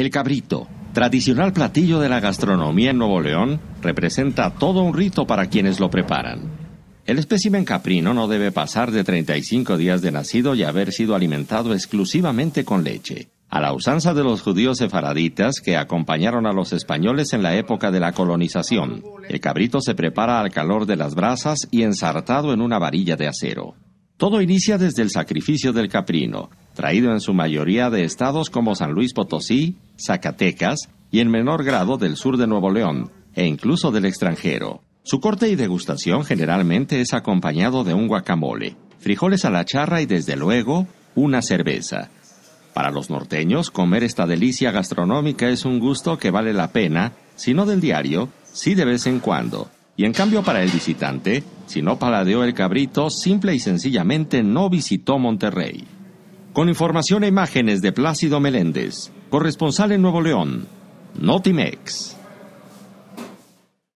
El cabrito, tradicional platillo de la gastronomía en Nuevo León, representa todo un rito para quienes lo preparan. El espécimen caprino no debe pasar de 35 días de nacido y haber sido alimentado exclusivamente con leche, a la usanza de los judíos sefaraditas que acompañaron a los españoles en la época de la colonización. El cabrito se prepara al calor de las brasas y ensartado en una varilla de acero. Todo inicia desde el sacrificio del caprino, traído en su mayoría de estados como San Luis Potosí, Zacatecas y en menor grado del sur de Nuevo León e incluso del extranjero. Su corte y degustación generalmente es acompañado de un guacamole, frijoles a la charra y desde luego una cerveza. Para los norteños, comer esta delicia gastronómica es un gusto que vale la pena, si no del diario, sí de vez en cuando. Y en cambio para el visitante, si no paladeó el cabrito, simple y sencillamente no visitó Monterrey. Con información e imágenes de Plácido Meléndez, corresponsal en Nuevo León, Notimex.